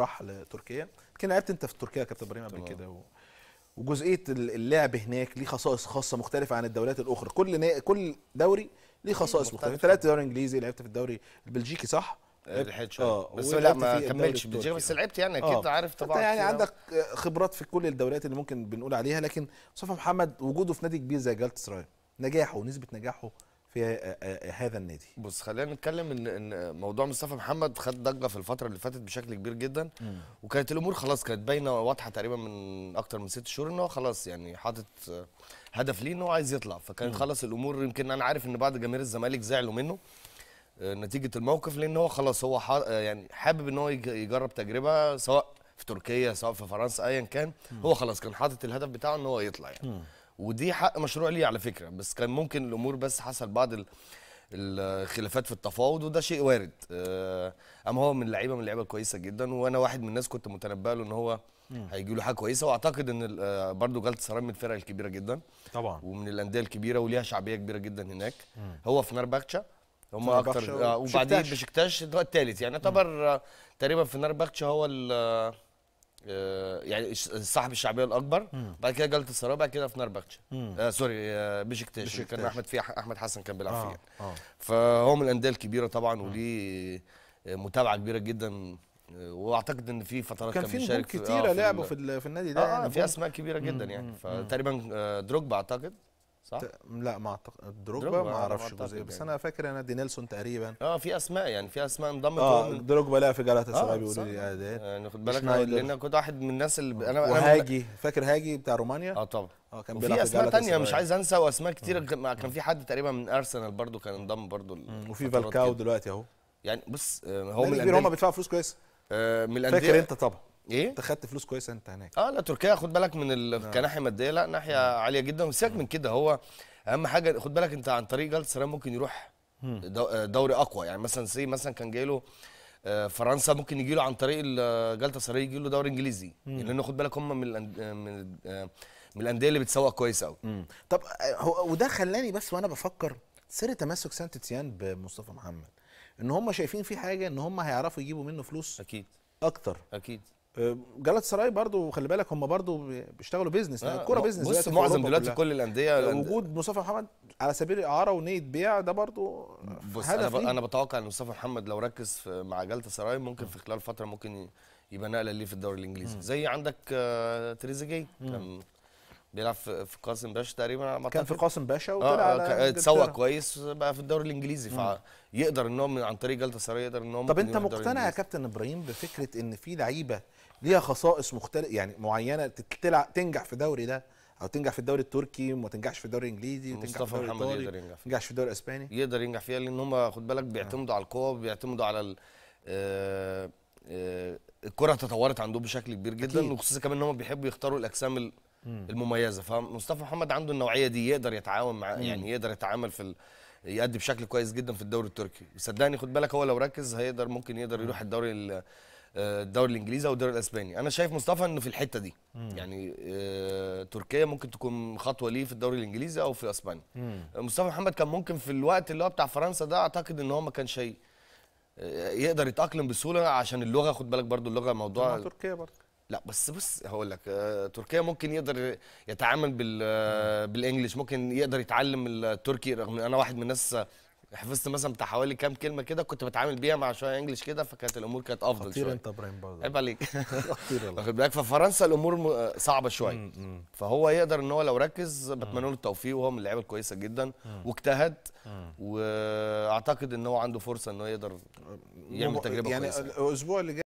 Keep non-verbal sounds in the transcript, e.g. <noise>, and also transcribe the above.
راح لتركيا كان لعبت انت في تركيا يا كابتن ابراهيم قبل كده و... وجزئيه اللعب هناك ليه خصائص خاصه مختلفه عن الدوريات الاخرى كل نا... كل دوري ليه خصائص مختلفه انت لعبت دوري انجليزي لعبت في الدوري البلجيكي صح لحقت اه بس آه، لا ما كملتش بلجيكا بس لعبت يعني اكيد آه. عارف طبعا يعني عندك خبرات في كل الدوريات اللي ممكن بنقول عليها لكن مصطفى محمد وجوده في نادي كبير زي جالت سراي نجاحه ونسبه نجاحه في هذا النادي بص خلينا نتكلم ان ان موضوع مصطفى محمد خد ضجه في الفتره اللي فاتت بشكل كبير جدا م. وكانت الامور خلاص كانت باينه واضحه تقريبا من اكتر من ست شهور ان هو خلاص يعني حاطط هدف ليه ان هو عايز يطلع فكانت خلاص الامور يمكن انا عارف ان بعض جماهير الزمالك زعلوا منه نتيجه الموقف لان هو خلاص هو يعني حابب ان هو يجرب تجربه سواء في تركيا سواء في فرنسا ايا كان م. هو خلاص كان حاطط الهدف بتاعه ان هو يطلع يعني م. ودي حق مشروع ليه على فكره بس كان ممكن الامور بس حصل بعض الخلافات في التفاوض وده شيء وارد آه، اما هو من لعيبه من اللعيبه الكويسه جدا وانا واحد من الناس كنت متنبأ له ان هو هيجي له حاجه كويسه واعتقد ان آه، برضه جلطه سرايا من الفرق الكبيره جدا طبعا ومن الانديه الكبيره وليها شعبيه كبيره جدا هناك مم. هو في نربخشة هم اكتر آه، وبعدين بشكتاش الثالث يعني يعتبر تقريبا في نربخشة هو آه، يعني صاحب الشعبيه الاكبر بعد كده جلطه سراي بعد كده في نار آه سوري آه بشكتاش كان احمد فيها احمد حسن كان بيلعب آه. فيها يعني. آه. فهو من الانديه الكبيره طبعا وليه آه، متابعه كبيره جدا آه، واعتقد ان في فترات كان, كان بيشارك كتيره آه لعبوا في, في النادي ده آه يعني في اسماء كبيره جدا يعني فتقريبا دروجبا اعتقد صح؟ لا ما اعتقد دروجبا ما اعرفش يعني. جزئيه بس انا فاكر ان دي نيلسون تقريبا اه في اسماء يعني في اسماء انضمت اه دروجبا لا في جالاتا سراي آه، بيقول لي اعداد آه، آه، يعني خد بالك لان كنت واحد من الناس اللي انا وهاجي فاكر هاجي بتاع رومانيا اه طبعا اه كان وفي اسماء تانية مش عايز انسى واسماء كتير كان في حد تقريبا من ارسنال برضو كان انضم برضو وفي فالكاو دلوقتي اهو يعني بص هو من هم بيدفعوا فلوس كويسه من الانديه فاكر انت طبعا ايه انت خدت فلوس كويسه انت هناك اه لا تركيا خد بالك من ال... نعم. كناحيه ماديه لا ناحيه م. نعم. عاليه جدا وسيبك من كده هو اهم حاجه خد بالك انت عن طريق جلد سلام ممكن يروح آه، دوري اقوى يعني مثلا سي مثلا كان جاي له آه، فرنسا ممكن يجي له عن طريق جلطة سراي يجي له دوري انجليزي لانه خد بالك هم من من آه، من الانديه اللي بتسوق كويس قوي طب هو وده خلاني بس وانا بفكر سر تمسك سانت تيان بمصطفى محمد ان هم شايفين في حاجه ان هم هيعرفوا يجيبوا منه فلوس اكيد اكتر اكيد آه، جلت سراي برضو خلي بالك هم برضو بيشتغلوا بيزنس يعني آه الكوره بيزنس بص معظم دلوقتي كل آه، الانديه وجود مصطفى محمد على سبيل الاعاره ونيه بيع ده برضو بص انا إيه؟ انا بتوقع ان مصطفى محمد لو ركز مع جلت سراي ممكن في خلال فتره ممكن يبقى نقله ليه في الدوري الانجليزي مم. زي عندك آه تريزيجيه كان بيلعب في قاسم باشا تقريبا كان في قاسم باشا آه، وطلع آه على اتسوق كويس بقى في الدوري الانجليزي فيقدر ان هو عن طريق جلطه سراي يقدر ان هو طب انت مقتنع يا كابتن ابراهيم بفكره ان في لعيبه ليها خصائص مختلفه يعني معينه تلعب تنجح في دوري ده او تنجح في الدوري التركي وما تنجحش في الدوري الانجليزي وتنجح في الدوري الايطالي يقدر ينجح فيها. في الدوري الاسباني يقدر ينجح فيها لان هم خد بالك بيعتمدوا آه. على القوه بيعتمدوا على ال... آه، آه، الكره تطورت عندهم بشكل كبير جدا وخصوصا كمان ان هم بيحبوا يختاروا الاجسام المميزه فمصطفى محمد عنده النوعيه دي يقدر يتعاون مع يعني يقدر يتعامل في ال... يأدي بشكل كويس جدا في الدوري التركي صدقني خد بالك هو لو ركز هيقدر ممكن يقدر يروح الدوري الدوري الانجليزي او الدوري الاسباني انا شايف مصطفى انه في الحته دي مم. يعني آه، تركيا ممكن تكون خطوه ليه في الدوري الانجليزي او في اسبانيا مصطفى محمد كان ممكن في الوقت اللي هو بتاع فرنسا ده اعتقد ان هو ما كانش آه، يقدر يتاقلم بسهوله عشان اللغه خد بالك برضو اللغه موضوع تركيا برضو لا بس بس هقول لك آه، تركيا ممكن يقدر يتعامل بال بالانجلش ممكن يقدر يتعلم التركي رغم انا واحد من الناس حفظت مثلا بتاع حوالي كام كلمه كده كنت بتعامل بيها مع شويه انجلش كده فكانت الامور كانت افضل شويه انت ابراهيم برضه عيب عليك <laughs> خطير واخد بالك ففرنسا الامور صعبه شويه فهو يقدر ان هو لو ركز بتمنى له التوفيق وهو من اللعيبه الكويسه جدا واجتهد واعتقد ان هو عنده فرصه ان هو يقدر يعمل تجربه يعني كويسه يعني الاسبوع اللي جاي